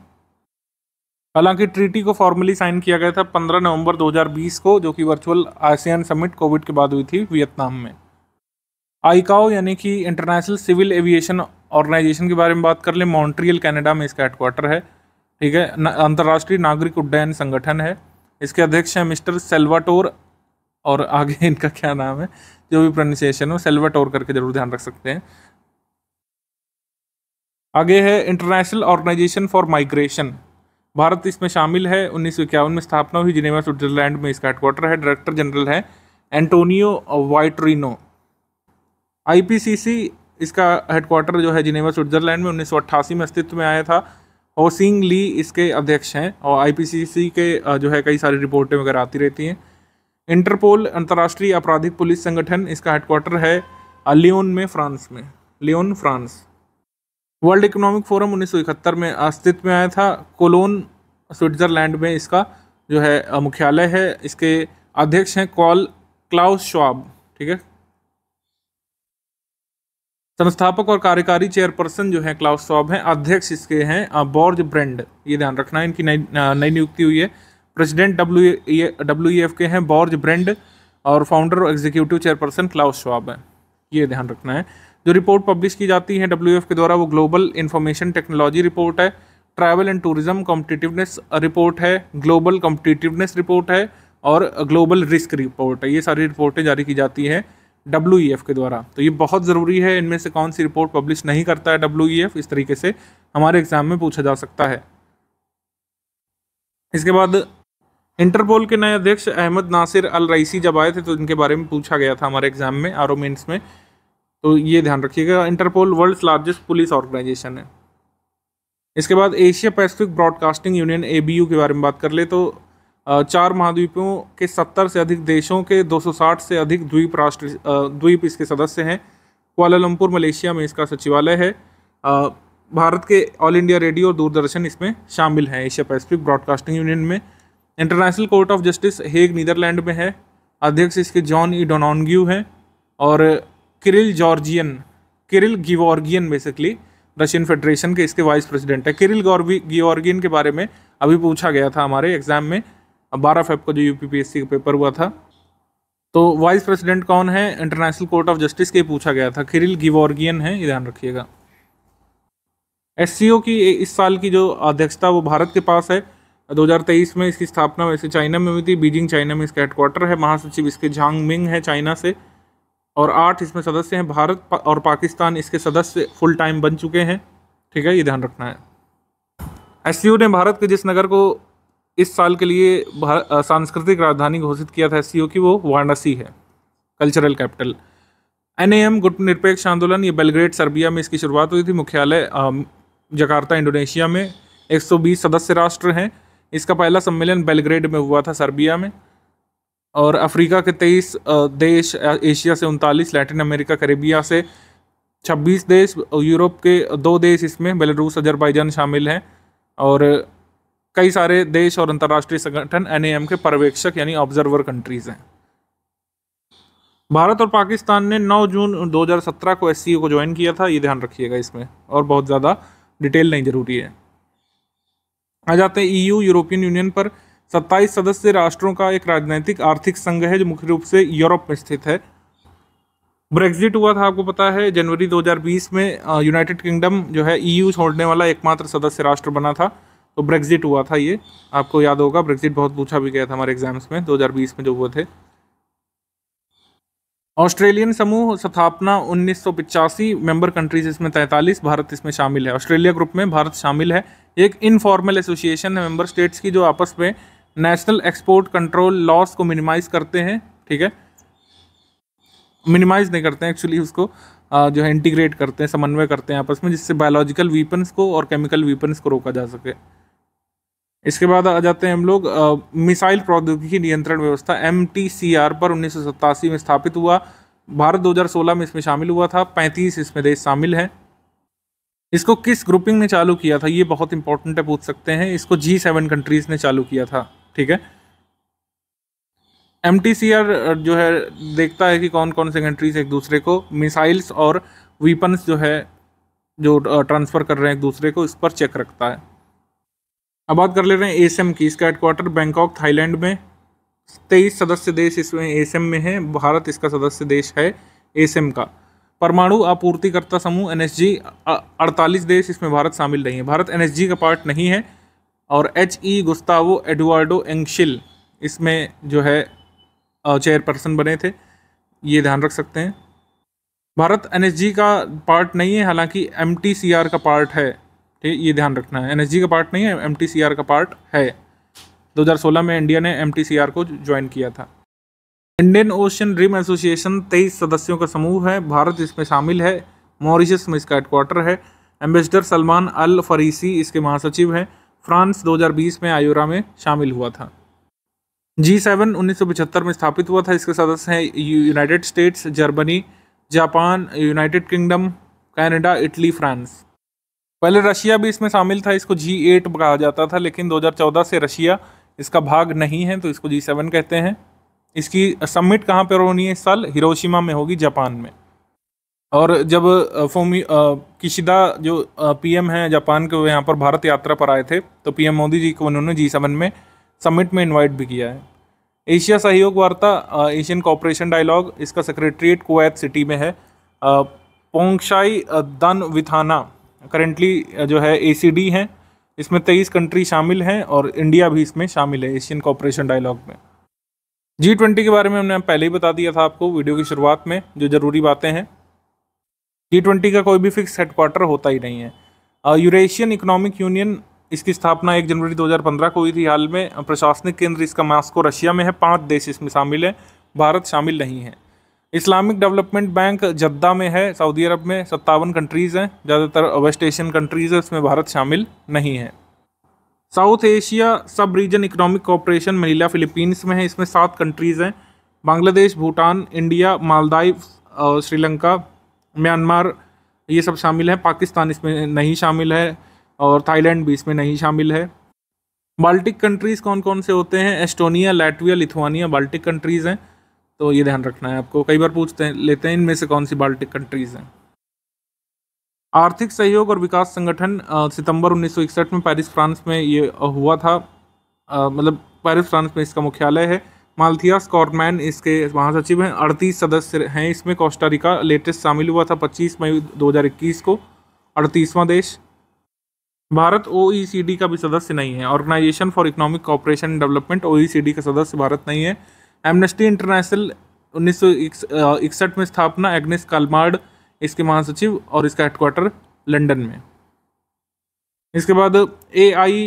हालांकि ट्रीटी को फॉर्मली साइन किया गया था पंद्रह नवंबर 2020 को जो कि वर्चुअल आसियान समिट कोविड के बाद हुई थी वियतनाम में आईकाओ यानी कि इंटरनेशनल सिविल एविएशन ऑर्गेनाइजेशन के बारे में बात कर लें मॉन्ट्रियल कनाडा में इसका हेडक्वार्टर है ठीक है अंतर्राष्ट्रीय नागरिक उड्डयन संगठन है इसके अध्यक्ष हैं मिस्टर सेल्वाटोर और आगे इनका क्या नाम है जो भी प्रोनाउंसिएशन हो सेल्वाटोर करके जरूर ध्यान रख सकते हैं आगे है international Organization for Migration Bharat इसमें शामिल है उन्नीस में स्थापना हुई जिनेवा स्विट्जरलैंड में इसका हेडक्वार्टर है डायरेक्टर जनरल है एंटोनियो वाइटरिनो आईपीसीसी इसका हेडक्वार्टर जो है जिनेवा स्विट्जरलैंड में उन्नीस में अस्तित्व में आया था और सिंह ली इसके अध्यक्ष हैं और आईपीसीसी के जो है कई सारी रिपोर्टें वगैरह आती रहती हैं इंटरपोल अंतर्राष्ट्रीय आपराधिक पुलिस संगठन इसका हेडक्वार्टर है लियोन में फ्रांस में Lyon France World Economic Forum उन्नीस में अस्तित्व में आया था कोलोन स्विट्जरलैंड में इसका जो है मुख्यालय है इसके अध्यक्ष हैं कॉल क्लाउस श्वाब ठीक है संस्थापक और कार्यकारी चेयरपर्सन जो है क्लाउस सॉब हैं अध्यक्ष इसके हैं बॉर्ज ब्रेंड ये ध्यान रखना है इनकी नई नई नियुक्ति हुई है प्रेसिडेंट डब्ल्यू डब्ल्यू एफ के हैं बॉर्ज ब्रेंड और फाउंडर और एग्जीक्यूटिव चेयरपर्सन क्लाउस शॉब है ये ध्यान रखना है जो रिपोर्ट पब्लिश की जाती है डब्ल्यू e के द्वारा वो ग्लोबल इन्फॉर्मेशन टेक्नोलॉजी रिपोर्ट है Travel and Tourism Competitiveness Report है ग्लोबल कॉम्पिटिटिवनेस रिपोर्ट है और ग्लोबल रिस्क रिपोर्ट है ये सारी रिपोर्टें जारी की जाती है डब्ल्यू e के द्वारा तो ये बहुत ज़रूरी है इनमें से कौन सी रिपोर्ट पब्लिश नहीं करता है डब्ल्यू e इस तरीके से हमारे एग्ज़ाम में पूछा जा सकता है इसके बाद इंटरपोल के नए अध्यक्ष अहमद नासिर अल रईसी जब आए थे तो इनके बारे में पूछा गया था हमारे एग्ज़ाम में आर में तो ये ध्यान रखिएगा Interpol World Largest Police Organization है इसके बाद Asia Pacific Broadcasting Union A के बारे में बात कर ले तो चार महाद्वीपों के 70 से अधिक देशों के 260 से अधिक द्वीप राष्ट्र द्वीप इसके सदस्य हैं कुआलालंपुर मलेशिया में इसका सचिवालय है भारत के ऑल इंडिया रेडियो और दूरदर्शन इसमें शामिल हैं एशिया पैसिफिक ब्रॉडकास्टिंग यूनियन में International Court of Justice Hague Netherlands में है अध्यक्ष इसके जॉन ई डोनॉन्ग्यू हैं और Kirill Georgian Kirill Gevorgian basically Russian Federation के इसके वाइस प्रेसिडेंट है किरिल गॉर्वी गिवॉर्गियन के बारे में अभी पूछा गया था हमारे एग्जाम में बारह फेब को जो यू का पेपर हुआ था तो वाइस प्रेसिडेंट कौन है इंटरनेशनल कोर्ट ऑफ जस्टिस के पूछा गया था खिरिल गिवॉर्गियन है ये ध्यान रखिएगा एस की इस साल की जो अध्यक्षता वो भारत के पास है 2023 में इसकी स्थापना वैसे चाइना में हुई थी बीजिंग चाइना में इसका हेडक्वार्टर है महासचिव इसके झांग मिंग है चाइना से और आठ इसमें सदस्य हैं भारत और पाकिस्तान इसके सदस्य फुल टाइम बन चुके हैं ठीक है ये ध्यान रखना है एस ने भारत के जिस नगर को इस साल के लिए सांस्कृतिक राजधानी घोषित किया था एस की वो वाराणसी है कल्चरल कैपिटल एन एम गुटनिरपेक्ष आंदोलन ये बेलग्रेड सर्बिया में इसकी शुरुआत हुई थी मुख्यालय जकार्ता इंडोनेशिया में 120 सदस्य राष्ट्र हैं इसका पहला सम्मेलन बेलग्रेड में हुआ था सर्बिया में और अफ्रीका के 23 देश एशिया से उनतालीस लैटिन अमेरिका करेबिया से 26 देश यूरोप के दो देश इसमें बेलरूस अजरबैजान शामिल हैं और कई सारे देश और अंतर्राष्ट्रीय संगठन एन के पर्यवेक्षक यानी ऑब्जर्वर कंट्रीज हैं भारत और पाकिस्तान ने 9 जून 2017 को एस को ज्वाइन किया था ये ध्यान रखिएगा इसमें और बहुत ज़्यादा डिटेल नहीं जरूरी है आ जाते हैं ईयू यूरोपियन यूनियन पर 27 सदस्य राष्ट्रों का एक राजनीतिक आर्थिक संघ है जो मुख्य रूप से यूरोप में स्थित है ब्रेग्जिट हुआ था आपको पता है जनवरी 2020 में यूनाइटेड किंगडम जो है ईयू e छोड़ने वाला एकमात्र सदस्य राष्ट्र बना था तो ब्रेग्जिट हुआ था ये आपको याद होगा ब्रेग्जिट बहुत पूछा भी गया था हमारे एग्जाम्स में 2020 में जो हुए थे ऑस्ट्रेलियन समूह स्थापना उन्नीस मेंबर कंट्रीज इसमें 43 भारत इसमें शामिल है ऑस्ट्रेलिया ग्रुप में भारत शामिल है एक इनफॉर्मल एसोसिएशन है मेंबर स्टेट्स की जो आपस में नेशनल एक्सपोर्ट कंट्रोल लॉस को मिनिमाइज करते हैं ठीक है मिनिमाइज नहीं करते हैं एक्चुअली उसको जो है इंटीग्रेट करते हैं समन्वय करते हैं आपस में जिससे बायोलॉजिकल वीपन्स को और केमिकल वीपन्स को रोका जा सके इसके बाद आ जाते हैं हम लोग मिसाइल प्रौद्योगिकी नियंत्रण व्यवस्था एम पर उन्नीस में स्थापित हुआ भारत 2016 में इसमें शामिल हुआ था 35 इसमें देश शामिल हैं इसको किस ग्रुपिंग ने चालू किया था ये बहुत इंपॉर्टेंट है पूछ सकते हैं इसको जी सेवन कंट्रीज ने चालू किया था ठीक है एम जो है देखता है कि कौन कौन से कंट्रीज एक दूसरे को मिसाइल्स और वीपन्स जो है जो ट्रांसफ़र कर रहे हैं एक दूसरे को इस पर चेक रखता है अब बात कर ले रहे हैं एसएम की इसका हेडक्वार्टर बैंकॉक थाईलैंड में तेईस सदस्य देश इसमें एसएम में है भारत इसका सदस्य देश है एसएम का परमाणु आपूर्तिकर्ता समूह एन एस जी अड़तालीस देश इसमें भारत शामिल नहीं है भारत एन एस जी का पार्ट नहीं है और H E Gustavo Eduardo Ainchil इसमें जो है चेयरपर्सन बने थे ये ध्यान रख सकते हैं भारत एन का पार्ट नहीं है हालांकि एम का पार्ट है ठीक ये ध्यान रखना है एन का पार्ट नहीं है एम का पार्ट है 2016 में इंडिया ने एम को ज्वाइन किया था इंडियन ओशन रिम एसोसिएशन तेईस सदस्यों का समूह है भारत इसमें शामिल है मॉरिशस में इसका हेडक्वार्टर है एम्बेसडर सलमान अल फरीसी इसके महासचिव हैं फ्रांस 2020 में आयोरा में शामिल हुआ था जी सेवन उन्नीस में स्थापित हुआ था इसके सदस्य हैं United States Germany Japan United Kingdom Canada Italy France पहले रशिया भी इसमें शामिल था इसको जी एट कहा जाता था लेकिन 2014 से रशिया इसका भाग नहीं है तो इसको जी सेवन कहते हैं इसकी समिट कहाँ पर होनी है इस साल हिरोशिमा में होगी जापान में और जब फोमी किशिदा जो पीएम हैं जापान के यहाँ पर भारत यात्रा पर आए थे तो पीएम मोदी जी को उन्होंने जी सेवन में समिट में इन्वाइट भी किया है एशिया सहयोग वार्ता एशियन कॉपरेशन डायलॉग इसका सेक्रेटरीट कुवैत सिटी में है पोंगशाई दन विथाना करेंटली जो है ए है इसमें तेईस कंट्री शामिल हैं और इंडिया भी इसमें शामिल है एशियन कॉपरेशन डायलॉग में जी ट्वेंटी के बारे में हमने पहले ही बता दिया था आपको वीडियो की शुरुआत में जो ज़रूरी बातें हैं जी ट्वेंटी का कोई भी फिक्स हेडक्वार्टर होता ही नहीं है यूरेशियन इकोनॉमिक यूनियन इसकी स्थापना एक जनवरी 2015 को हुई थी हाल में प्रशासनिक केंद्र इसका मास्को रशिया में है पांच देश इसमें शामिल हैं भारत शामिल नहीं है इस्लामिक डेवलपमेंट बैंक जद्दा में है सऊदी अरब में सत्तावन कंट्रीज़ हैं ज़्यादातर वेस्ट एशियन कंट्रीज़ हैं उसमें भारत शामिल नहीं है South Asia Sub Regional Economic Cooperation Manila Philippines में है इसमें सात कंट्रीज़ हैं बांग्लादेश भूटान इंडिया मालदाइव श्रीलंका म्यांमार ये सब शामिल हैं पाकिस्तान इसमें नहीं शामिल है और थाईलैंड भी इसमें नहीं शामिल है बाल्टिक कंट्रीज़ कौन कौन से होते हैं Estonia Latvia Lithuania Baltic countries हैं तो ये ध्यान रखना है आपको कई बार पूछते हैं लेते हैं इनमें से कौन सी बाल्टिक कंट्रीज़ हैं आर्थिक सहयोग और विकास संगठन सितंबर 1961 में पेरिस फ्रांस में ये हुआ था मतलब पेरिस फ्रांस में इसका मुख्यालय है मालथिया स्कॉर्मैन इसके महासचिव हैं अड़तीस सदस्य हैं इसमें कोस्टारिका लेटेस्ट शामिल हुआ था 25 मई 2021 को अड़तीसवां देश भारत ओ e का भी सदस्य नहीं है Organization for Economic Cooperation Development O का सदस्य भारत नहीं है एमनेस्टी इंटरनेशनल उन्नीस इकसठ में स्थापना एग्नेस कालमार्ड इसके महासचिव और इसका हेडक्वार्टर लंदन में इसके बाद ए आई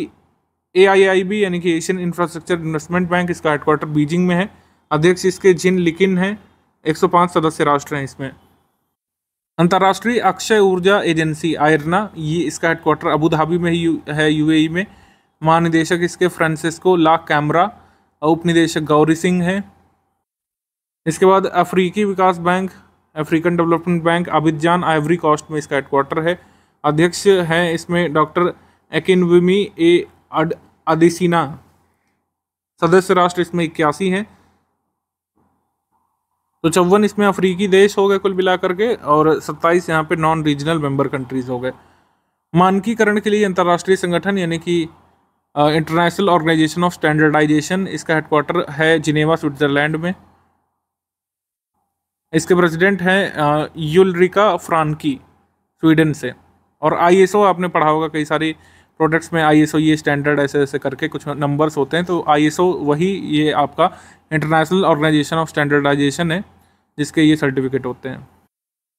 ए आई आई बी यानी कि एशियन इंफ्रास्ट्रक्चर इन्वेस्टमेंट बैंक इसका हेडक्वार्टर बीजिंग में है अध्यक्ष इसके जिन लिकिन हैं 105 सदस्य राष्ट्र हैं इसमें अंतर्राष्ट्रीय अक्षय ऊर्जा एजेंसी आयरना ये इसका हेडक्वार्टर अबू धाबी में ही है यूएई e में महानिदेशक इसके फ्रांसिस्को ला कैमरा उपनिदेशक गौरी सिंह हैं इसके बाद अफ्रीकी विकास bank African development bank Abidjan Ivory Coast में इसका हेडक्वार्टर है अध्यक्ष है इसमें डॉक्टर एकेनविमी ए अड सदस्य राष्ट्र इसमें इक्यासी हैं तो चौवन इसमें अफ्रीकी देश हो गए कुल मिलाकर के और सत्ताईस यहाँ पे नॉन रीजनल मेंबर कंट्रीज हो गए मानकीकरण के लिए अंतर्राष्ट्रीय संगठन यानी कि इंटरनेशनल ऑर्गेनाइजेशन ऑफ स्टैंडर्डाइजेशन इसका हेडक्वार्टर है जिनेवा स्विट्ज़रलैंड में इसके प्रेसिडेंट हैं uh, यूलरिका फ्रानकी स्वीडन से और आईएसओ आपने पढ़ा होगा कई सारी प्रोडक्ट्स में आईएसओ ये स्टैंडर्ड ऐसे ऐसे करके कुछ नंबर्स होते हैं तो आईएसओ वही ये आपका इंटरनेशनल ऑर्गेनाइजेशन ऑफ स्टैंडर्डाइजेशन है जिसके ये सर्टिफिकेट होते हैं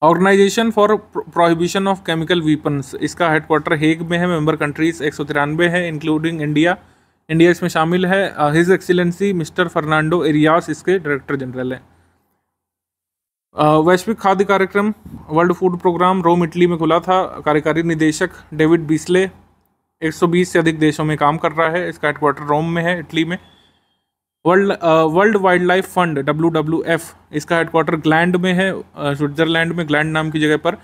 organization for prohibition of chemical weapons इसका हेडक्वार्टर हेग में है मेंबर कंट्रीज एक सौ तिरानवे है इंक्लूडिंग इंडिया इंडिया इसमें शामिल है his excellency mister Fernando Arias इसके डायरेक्टर जनरल हैं वैश्विक खाद्य कार्यक्रम world food programme Rome Italy में खुला था कार्यकारी निदेशक डेविड बीसले 120 से अधिक देशों में काम कर रहा है इसका हेडक्वार्टर रोम में है इटली में world world wildlife fund W W F इसका हेडक्वार्टर ग्लैंड में है स्विट्जरलैंड में ग्लैंड नाम की जगह पर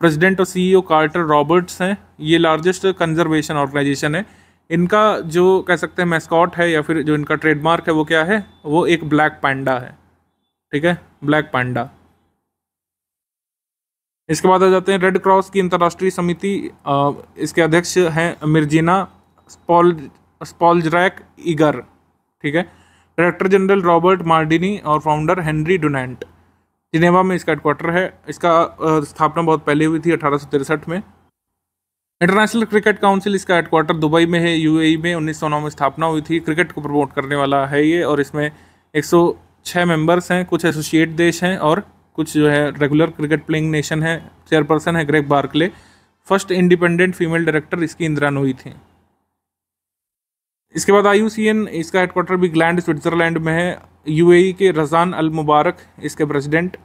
प्रेसिडेंट और सीईओ कार्टर रॉबर्ट्स हैं ये लार्जेस्ट कंजर्वेशन ऑर्गेनाइजेशन है इनका जो कह सकते हैं मैस्कॉट है या फिर जो इनका ट्रेडमार्क है वो क्या है वो एक ब्लैक पैंडा है ठीक है ब्लैक पैंडा इसके बाद आ जाते हैं रेड क्रॉस की अंतर्राष्ट्रीय समिति इसके अध्यक्ष हैं मिर्जिना स्पॉल स्पॉलजरैक इगर ठीक है डायरेक्टर जनरल रॉबर्ट मार्डिनी और फाउंडर हेनरी डोनेंट जिनेवा में इसका हेडक्वार्टर है इसका स्थापना बहुत पहले हुई थी अठारह में इंटरनेशनल क्रिकेट काउंसिल इसका हेडक्वार्टर दुबई में है यूएई e में उन्नीस में स्थापना हुई थी क्रिकेट को प्रमोट करने वाला है ये और इसमें 106 मेंबर्स हैं कुछ एसोसिएट देश हैं और कुछ जो है रेगुलर क्रिकेट प्लेइंग नेशन है चेयरपर्सन है Greg Barclay first independent female director इसकी इंदिरा नोई थी इसके बाद आई इसका हेडक्वार्टर भी ग्लैंड स्विट्ज़रलैंड में है यूएई e के रजान अल मुबारक इसके president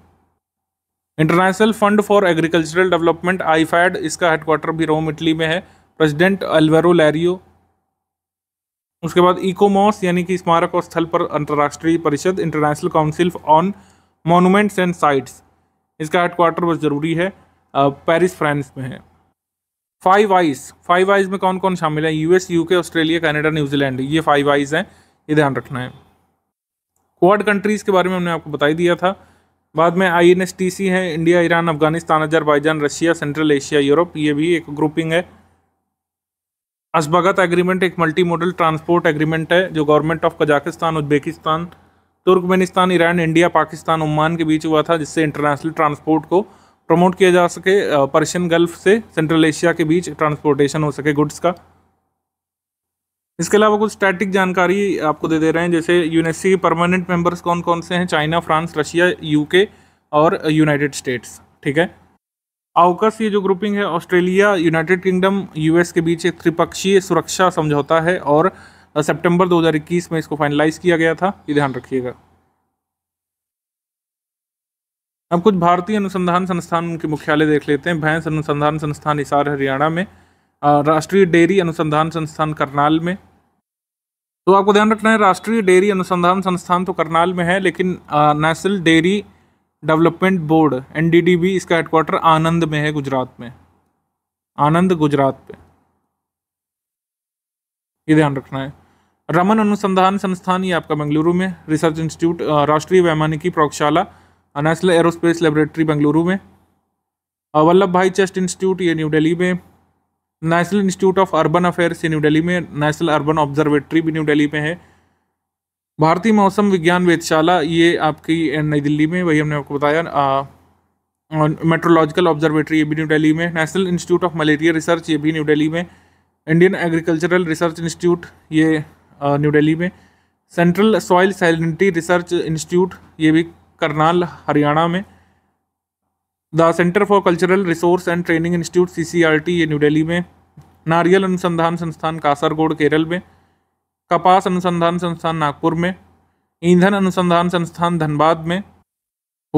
international fund for agricultural development IFAD इसका हेडक्वार्टर भी रोम इटली में है प्रेसिडेंट अल्वेरो लैरियो उसके बाद इकोमॉस e यानी कि स्मारक और स्थल पर अंतर्राष्ट्रीय परिषद international council on monuments and sites इसका हेडक्वार्टर बहुत ज़रूरी है पेरिस फ्रांस में है फाइव आइज फाइव आइज में कौन कौन शामिल है US UK Australia Canada New Zealand ये फाइव आइज हैं ये ध्यान रखना है क्वाड कंट्रीज़ के बारे में हमने आपको बताई दिया था बाद में I N S T C है India Iran Afghanistan Azerbaijan Russia central Asia Europe ये भी एक ग्रुपिंग है असबगत एग्रीमेंट एक मल्टी मॉडल ट्रांसपोर्ट एग्रीमेंट है जो government of Kazakhstan Uzbekistan Turkmenistan Iran India Pakistan Oman के बीच हुआ था जिससे इंटरनेशनल ट्रांसपोर्ट को प्रमोट किया जा सके पर्शियन गल्फ से सेंट्रल एशिया के बीच ट्रांसपोर्टेशन हो सके गुड्स का इसके अलावा कुछ स्टैटिक जानकारी आपको दे दे रहे हैं जैसे यूनेस्सी के परमानेंट मेंबर्स कौन कौन से हैं चाइना फ्रांस रशिया यूके और यूनाइटेड स्टेट्स ठीक है आउकस ये जो ग्रुपिंग है ऑस्ट्रेलिया यूनाइटेड किंगडम यूएस के बीच एक त्रिपक्षीय सुरक्षा समझौता है और सितंबर 2021 में इसको फाइनलाइज किया गया था ये ध्यान रखिएगा अब कुछ भारतीय अनुसंधान संस्थान उनके मुख्यालय देख लेते हैं भैंस अनुसंधान संस्थान हिसार हरियाणा में राष्ट्रीय डेयरी अनुसंधान संस्थान करनाल में तो आपको ध्यान रखना है राष्ट्रीय डेयरी अनुसंधान संस्थान तो करनाल में है लेकिन national dairy development board N इसका हेडक्वार्टर आनंद में है गुजरात में आनंद गुजरात पे ये ध्यान रखना है रमन अनुसंधान संस्थान ये आपका बेंगलुरु में रिसर्च इंस्टीट्यूट राष्ट्रीय वैमानिकी प्रयोगशाला नेशनल एरोस्पेस लेबोरेटरी बेंगलुरु में वल्लभ भाई चेस्ट इंस्टीट्यूट ये न्यू दिल्ली में national institute of urban affairs ये न्यू दिल्ली में नेशनल अर्बन ऑब्जर्वेटरी भी न्यू दिल्ली में है भारतीय मौसम विज्ञान वेधशाला ये आपकी नई दिल्ली में वही हमने आपको बताया मेट्रोलॉजिकल ऑब्जर्वेटरी ये भी न्यू दिल्ली में national institute of malaria research ये भी न्यू दिल्ली में इंडियन एग्रीकल्चरल रिसर्च इंस्टीट्यूट ये न्यू दिल्ली में central soil salinity research institute ये भी करनाल हरियाणा में the centre for cultural resource and training institute C C R T ये न्यू डेली में नारियल अनुसंधान संस्थान कासरगोड केरल में कपास अनुसंधान संस्थान नागपुर में ईंधन अनुसंधान संस्थान धनबाद में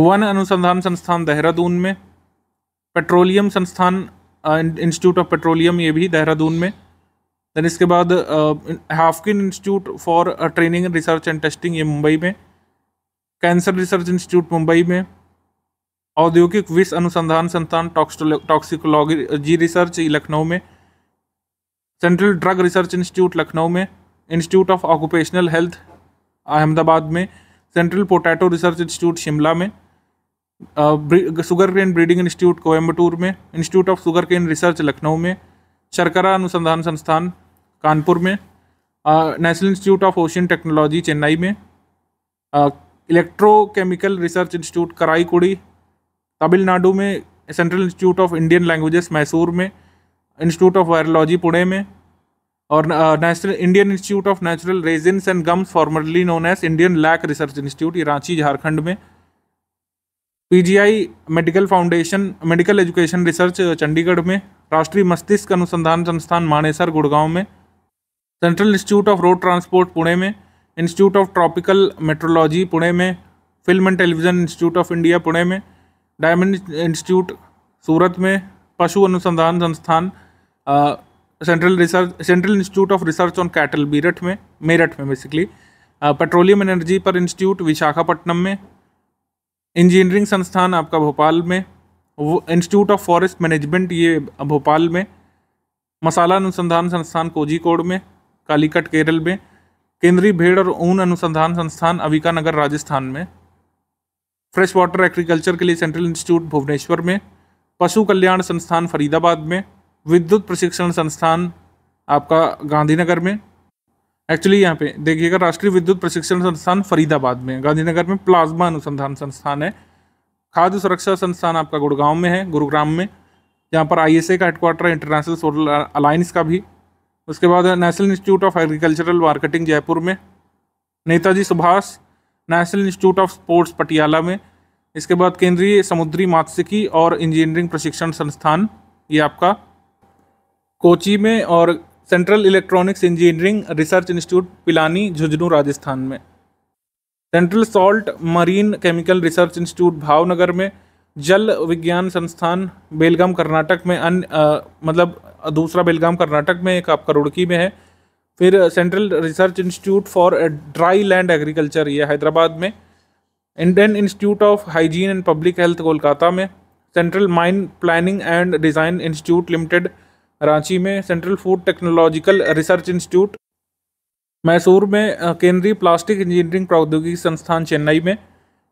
वन अनुसंधान संस्थान देहरादून में पेट्रोलियम संस्थान इंस्टीट्यूट ऑफ पेट्रोलियम ये भी देहरादून में देन इसके बाद Haffkine institute for training research and testing ये मुंबई में कैंसर रिसर्च इंस्टीट्यूट मुंबई में औद्योगिक विश्व अनुसंधान संस्थान टॉक्सिकोलॉजी रिसर्च लखनऊ में central drug research institute Lucknow में institute of occupational health Ahmedabad में central potato research institute Shimla में sugarcane breeding institute Coimbatore में institute of sugarcane research Lucknow में शर्करा अनुसंधान संस्थान कानपुर में national institute of ocean technology Chennai में electrochemical research institute Karaikudi Tamil Nadu में central institute of Indian languages Mysore में इंस्टीट्यूट ऑफ वायरोलॉजी पुणे में और national Indian institute of natural resins and gums formerly known as Indian lac research institute ये रांची झारखंड में PGI medical foundation medical education research Chandigarh में राष्ट्रीय मस्तिष्क अनुसंधान संस्थान मानेसर गुड़गांव में central institute of road transport Pune में institute of tropical metrology Pune में film and television institute of India Pune में डायमंड इंस्टीट्यूट सूरत में पशु अनुसंधान संस्थान central research central institute of research on cattle Meerut में मेरठ में बेसिकली पेट्रोलियम एनर्जी पर इंस्टीट्यूट विशाखापट्टनम में इंजीनियरिंग संस्थान आपका भोपाल में इंस्टीट्यूट ऑफ फॉरेस्ट मैनेजमेंट ये भोपाल में मसाला अनुसंधान संस्थान कोजीकोड में कालीकट केरल में केंद्रीय भेड़ और ऊन अनुसंधान संस्थान अविका नगर राजस्थान में फ्रेश वाटर एग्रीकल्चर के लिए सेंट्रल इंस्टीट्यूट भुवनेश्वर में पशु कल्याण संस्थान फरीदाबाद में विद्युत प्रशिक्षण संस्थान आपका गांधीनगर में एक्चुअली यहाँ पे देखिएगा राष्ट्रीय विद्युत प्रशिक्षण संस्थान फरीदाबाद में गांधीनगर में प्लाज्मा अनुसंधान संस्थान है खाद्य सुरक्षा संस्थान आपका गुड़गांव में है गुरुग्राम में यहाँ पर आई का हेडक्वार्टर है इंटरनेशनल सोलर अलायंस का भी उसके बाद national institute of agricultural marketing Jaipur में Netaji Subhash national institute of sports Patiala में इसके बाद केंद्रीय समुद्री मात्स्यिकी और इंजीनियरिंग प्रशिक्षण संस्थान ये आपका कोची में और central electronics engineering research institute Pilani Jhunjhunu Rajasthan में central salt marine chemical research institute Bhavnagar में जल विज्ञान संस्थान बेलगाम कर्नाटक में अन्य मतलब दूसरा बेलगाम कर्नाटक में एक आपका रुड़की में है फिर central research institute for dryland agriculture ये हैदराबाद में Indian institute of hygiene and public health Kolkata में central mine planning and design institute limited Ranchi में central food technological research institute Mysore में केंद्रीय प्लास्टिक इंजीनियरिंग प्रौद्योगिकी संस्थान चेन्नई में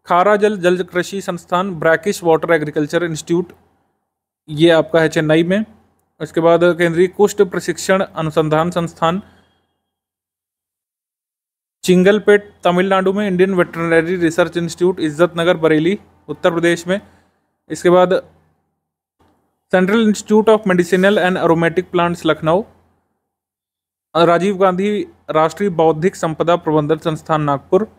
खारा जल जल कृषि संस्थान ब्रैकिश वाटर एग्रीकल्चर इंस्टीट्यूट ये आपका है चेन्नई में उसके बाद केंद्रीय कुष्ठ प्रशिक्षण अनुसंधान संस्थान चिंगलपेट तमिलनाडु में इंडियन वेटरनरी रिसर्च इंस्टीट्यूट इज्जत नगर बरेली उत्तर प्रदेश में इसके बाद central institute of medicinal and aromatic plants Lucknow Rajiv Gandhi राष्ट्रीय बौद्धिक संपदा प्रबंधन संस्थान नागपुर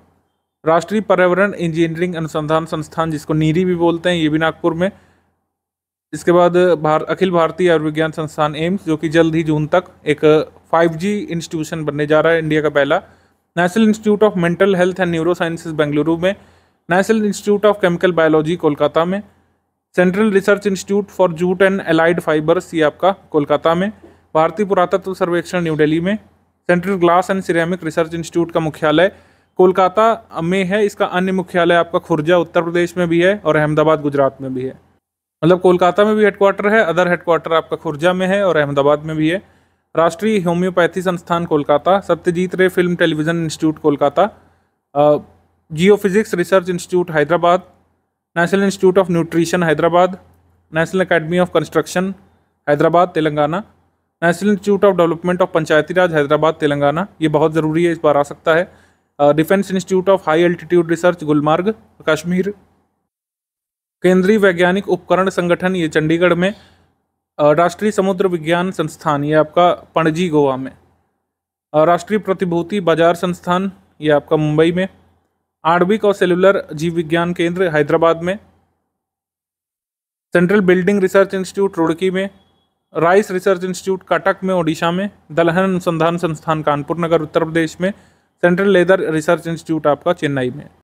राष्ट्रीय पर्यावरण इंजीनियरिंग अनुसंधान संस्थान जिसको नीरी भी बोलते हैं ये भी नागपुर में इसके बाद भार, अखिल भारतीय आयुर्विज्ञान संस्थान एम्स जो कि जल्द ही जून तक एक 5G इंस्टीट्यूशन बनने जा रहा है इंडिया का पहला national institute of mental health and neurosciences Bengaluru में national institute of chemical biology Kolkata में central research institute for jute and allied fibres ये आपका कोलकाता में भारतीय पुरातत्व सर्वेक्षण न्यू दिल्ली में central glass and ceramic research institute का मुख्यालय कोलकाता में है इसका अन्य मुख्यालय आपका खुर्जा उत्तर प्रदेश में भी है और अहमदाबाद गुजरात में भी है मतलब कोलकाता में भी हेडक्वार्टर है अदर हेडक्वार्टर आपका खुर्जा में है और अहमदाबाद में भी है राष्ट्रीय होम्योपैथी संस्थान Kolkata Satyajit Ray film television institute Kolkata geophysics research institute Hyderabad national institute of nutrition Hyderabad national academy of construction Hyderabad Telangana national institute of development of Panchayati Raj Hyderabad Telangana ये बहुत ज़रूरी है इस बार आ सकता है defence institute of high altitude research Gulmarg Kashmir केंद्रीय वैज्ञानिक उपकरण संगठन ये चंडीगढ़ में राष्ट्रीय समुद्र विज्ञान संस्थान ये आपका पणजी गोवा में राष्ट्रीय प्रतिभूति बाजार संस्थान ये आपका मुंबई में आणविक और सेलुलर जीव विज्ञान केंद्र हैदराबाद में central building research institute Roorkee में राइस रिसर्च इंस्टीट्यूट कटक में ओडिशा में दलहन अनुसंधान संस्थान कानपुर नगर उत्तर प्रदेश में सेंट्रल लेदर रिसर्च इंस्टीट्यूट आपका चेन्नई में